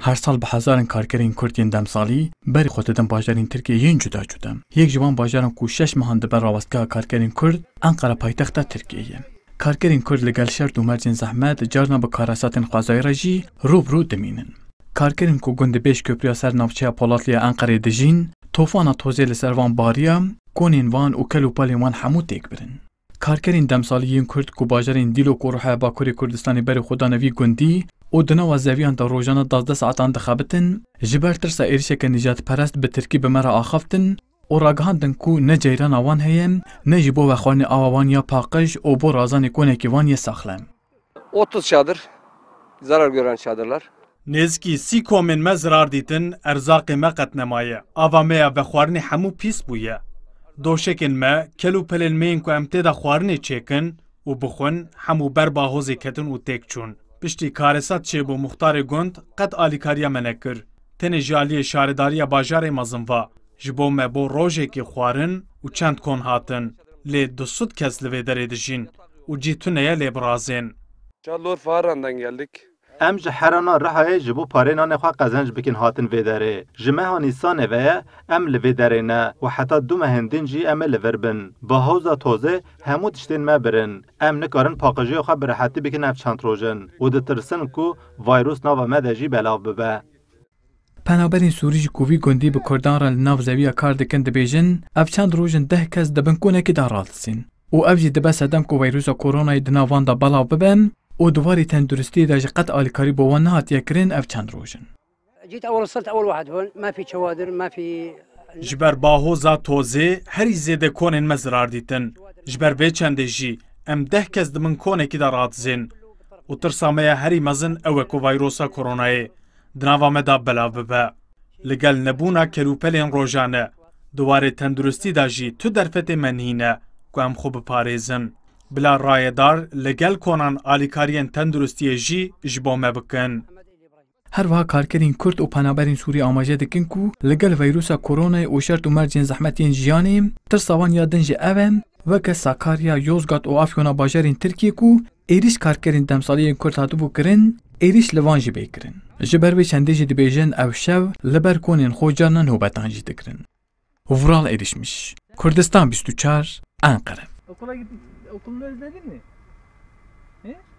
هر سال به هزاران این کردین دمسالی بر خود دم باجارین ترکیه یین جدا جدا یک جوان باجاران کو شش مهند بر راوستگاه کارگرین کرد انقره پایتخت ترکیه کارگرین کرد لگل شرط و مرجن زحمت جارنا به کاراساتین خوازای رجی روبرو دمینن کارگرین کو گند بیش کپریا سر ناوچه پولاتلی انقره دژین توفانا توزه لسروان باریا کنین وان و کلو وان تیک برن کارکرین دمسالیین کرد کو باجرین دیلو کوروحه با کوری کردستانی بری خدا نوی گوندی او د نو زویان د روزانه 12 ساعتان د خابتن جبر تر سایر شکه نجات پرست به ترکی به مرا اخافتن او راغان دن کو نه جیران اوان هیم نه جبو بخوان اوان یا پاقش او بو رازان کو نه کی وان یا شادر zarar gören şadırlar. Nezki si komin me zarar ditin erzaqi me qat nemaye. Avameya ve xwarini hamu دۆشێکن me kel û pelên meyên ku em têda xwarinê çêkin û bixwin hemû berba hozê ketin û têk çûn. Piştî karesat çêbû muxtarê gund qet alîkariya me nekir. Tenê ji aliyê şaredariya bajarê mezin va. Ji bo me bo rojekê xwarin û çend kon hatin. Lê dusud kes li vê derê dijîn û cî tuneye lê birazên. geldik. ام جه حرانا رحای جبو پاره نان خواه قزنج بکن هاتن ویدره جمه ها نیسان ویه ام لویدره نه و حتا دو مهندین جی ام لور بن با حوزا توزه همو تشتین ما برن ام نکارن پاقجی خواه برحتی بکن اف چانتروجن و ده ترسن کو وایروس ناو مده جی بلاو ببه پنابرین سوری جی کووی گندی بکردان را لناو زویه کار دکن ده بیجن اف چانتروجن ده کس دبن کونه که دارالتسین و افجی دبه سدم کو ویروس کورونا دناوان دا بلاو ببن û diwarê tenduristiyê de ji qet alîkarî bi wan nehatiye kirin ev çend roj in. ji ber bahoza tozê herî zêdekonên me zirar dîtin ji ber vê çendê jî em deh kes di min konekî de ratizên û tirsa me ye herî mezin ew e ku vayrosa koronayê di nava me da belav bibe li gel nebûna kerûpelên rojane diwarê tenduristî da jî tu derfetê menîne ku em xwe biparêzin بلا رایدار لگل کنان آلیکاریان تندرستی جی جبو مبکن. هەروەها کارکەرین کورد و پەنابەرین سووری ئاماژە دەکەن و لەگەل ڤایروسا کۆرۆنای ئۆشارت و مەرجێن زەحمەتیان ژیانێ ترساوان یا دەنجێ ئەوێ وەکە ساکاریا یۆزگات و ئافیۆنا باژارین ترکیک و ئێریش کارکەرین دەمساڵیەن کورد هاتوبوو کرن ئێریش لەوان ژ بێکردن ji ber wê çendêjî dibêjin ew şev li ber konên xwecarnan hobetan jî dikirin. Vural êrişmiş. Kurdistan 24 Ankara okula gidip okulunu özledin mi? He?